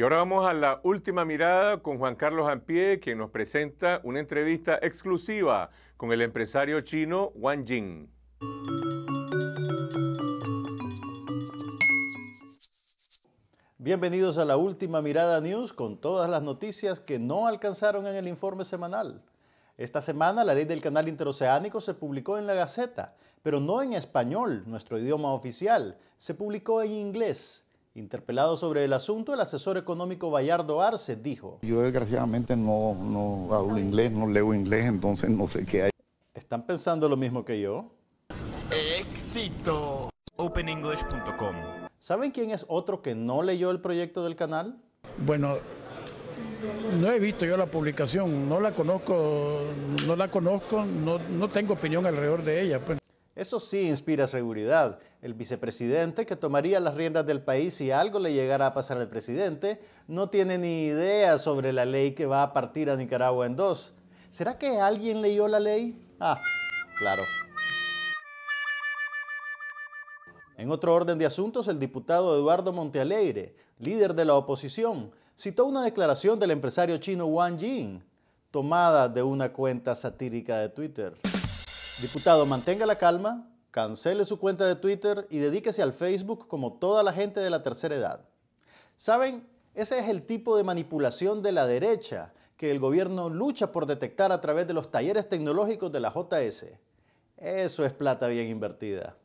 Y ahora vamos a la última mirada con Juan Carlos Ampie, quien nos presenta una entrevista exclusiva con el empresario chino Wang Jing. Bienvenidos a la última mirada news con todas las noticias que no alcanzaron en el informe semanal. Esta semana la ley del canal interoceánico se publicó en la Gaceta, pero no en español, nuestro idioma oficial, se publicó en inglés. Interpelado sobre el asunto, el asesor económico Bayardo Arce dijo. Yo desgraciadamente no, no hablo inglés, no leo inglés, entonces no sé qué hay. ¿Están pensando lo mismo que yo? Éxito. OpenEnglish.com. ¿Saben quién es otro que no leyó el proyecto del canal? Bueno, no he visto yo la publicación, no la conozco, no la conozco, no, no tengo opinión alrededor de ella. Pues. Eso sí inspira seguridad. El vicepresidente, que tomaría las riendas del país si algo le llegara a pasar al presidente, no tiene ni idea sobre la ley que va a partir a Nicaragua en dos. ¿Será que alguien leyó la ley? Ah, claro. En otro orden de asuntos, el diputado Eduardo Montealeire, líder de la oposición, citó una declaración del empresario chino Wang Jing, tomada de una cuenta satírica de Twitter. Diputado, mantenga la calma, cancele su cuenta de Twitter y dedíquese al Facebook como toda la gente de la tercera edad. ¿Saben? Ese es el tipo de manipulación de la derecha que el gobierno lucha por detectar a través de los talleres tecnológicos de la JS. Eso es plata bien invertida.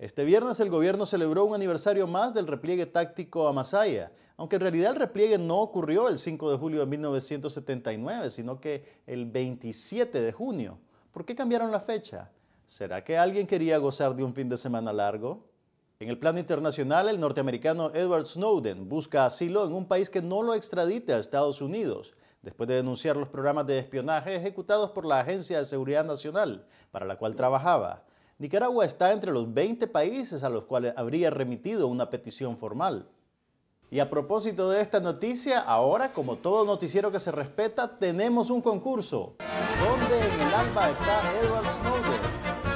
Este viernes el gobierno celebró un aniversario más del repliegue táctico a Masaya, aunque en realidad el repliegue no ocurrió el 5 de julio de 1979, sino que el 27 de junio. ¿Por qué cambiaron la fecha? ¿Será que alguien quería gozar de un fin de semana largo? En el plano internacional, el norteamericano Edward Snowden busca asilo en un país que no lo extradite a Estados Unidos, después de denunciar los programas de espionaje ejecutados por la Agencia de Seguridad Nacional, para la cual trabajaba. Nicaragua está entre los 20 países a los cuales habría remitido una petición formal. Y a propósito de esta noticia, ahora, como todo noticiero que se respeta, tenemos un concurso. ¿Dónde en el alba está Edward Snowden?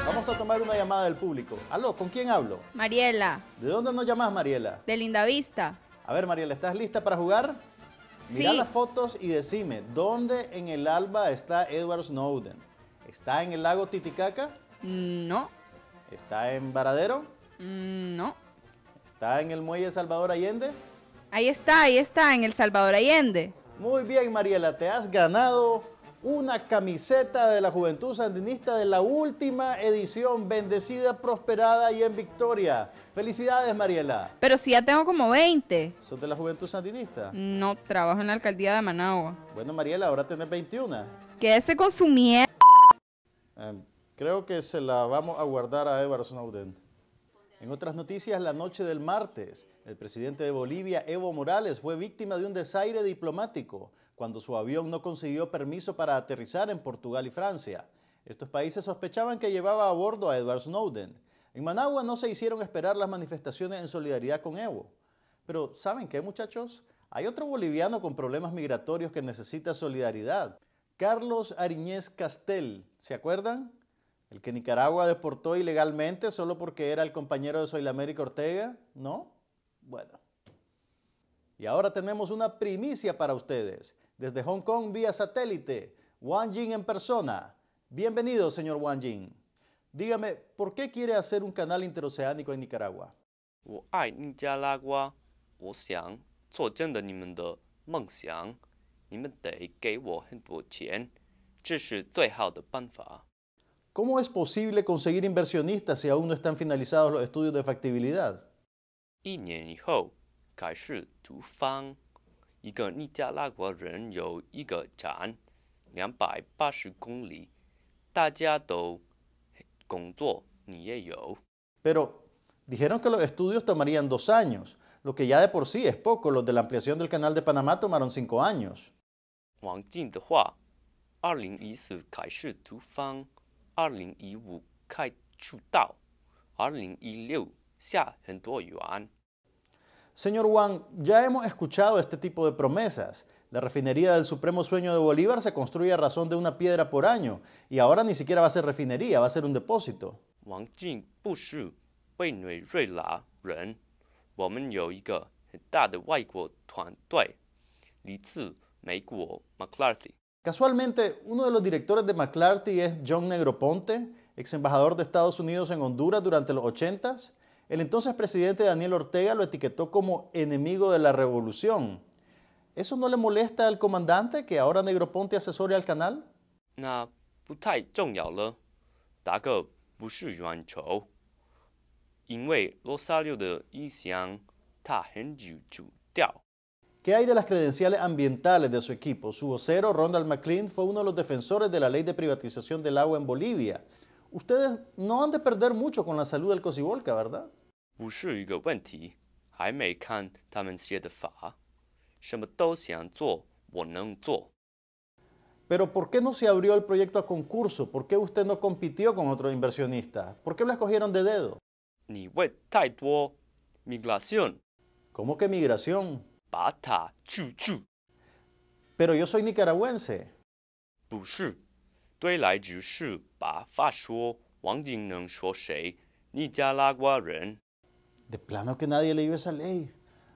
Vamos a tomar una llamada del público. Aló, ¿con quién hablo? Mariela. ¿De dónde nos llamas, Mariela? De Lindavista. A ver, Mariela, ¿estás lista para jugar? Mira las fotos y decime, ¿dónde en el alba está Edward Snowden? ¿Está en el lago Titicaca? No. ¿Está en Varadero? Mm, no. ¿Está en el muelle Salvador Allende? Ahí está, ahí está, en El Salvador Allende. Muy bien, Mariela, te has ganado una camiseta de la Juventud Sandinista de la última edición, bendecida, prosperada y en victoria. Felicidades, Mariela. Pero si ya tengo como 20. ¿Sos de la Juventud Sandinista? No, trabajo en la alcaldía de Managua. Bueno, Mariela, ahora tienes 21. Quédese con su mierda. Em, creo que se la vamos a guardar a Edward Snowden. En otras noticias, la noche del martes, el presidente de Bolivia, Evo Morales, fue víctima de un desaire diplomático cuando su avión no consiguió permiso para aterrizar en Portugal y Francia. Estos países sospechaban que llevaba a bordo a Edward Snowden. En Managua no se hicieron esperar las manifestaciones en solidaridad con Evo. Pero ¿saben qué muchachos? Hay otro boliviano con problemas migratorios que necesita solidaridad. Carlos Ariñez Castel, ¿se acuerdan? El que Nicaragua deportó ilegalmente solo porque era el compañero de Soilamérica Ortega, ¿no? Bueno. Y ahora tenemos una primicia para ustedes. Desde Hong Kong vía satélite, Wang Jing en persona. Bienvenido, señor Wang Jing. Dígame, ¿por qué quiere hacer un canal interoceánico en Nicaragua? ¿Cómo es posible conseguir inversionistas si aún no están finalizados los estudios de factibilidad? Pero, dijeron que los estudios tomarían dos años, lo que ya de por sí es poco. Los de la ampliación del Canal de Panamá tomaron cinco años. Señor Wang, ya hemos escuchado este tipo de promesas. La refinería del supremo sueño de Bolívar se construye a razón de una piedra por año y ahora ni siquiera va a ser refinería, va a ser un depósito. Wang Jing McCarthy。Casualmente, uno de los directores de McClarty es John Negroponte, ex embajador de Estados Unidos en Honduras durante los 80s. El entonces presidente Daniel Ortega lo etiquetó como enemigo de la revolución. ¿Eso no le molesta al comandante que ahora Negroponte asesore al canal? No, ¿Qué hay de las credenciales ambientales de su equipo? Su vocero, Ronald McLean, fue uno de los defensores de la ley de privatización del agua en Bolivia. Ustedes no han de perder mucho con la salud del Cosibolca, ¿verdad? ¿Pero ¿por qué no se abrió el proyecto a concurso? ¿Por qué usted no compitió con otro inversionista? ¿Por qué lo escogieron de dedo? ¿Cómo que migración? Pero yo soy nicaragüense. De plano que nadie leyó esa ley.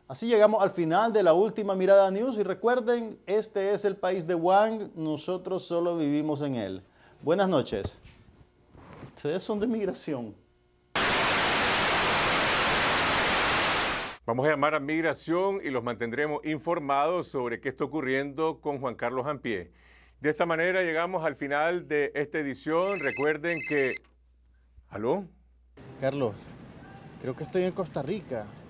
Así llegamos al final de la última mirada news y recuerden, este es el país de Wang, nosotros solo vivimos en él. Buenas noches. Ustedes son de migración. Vamos a llamar a Migración y los mantendremos informados sobre qué está ocurriendo con Juan Carlos Ampié. De esta manera llegamos al final de esta edición. Recuerden que... ¿Aló? Carlos, creo que estoy en Costa Rica.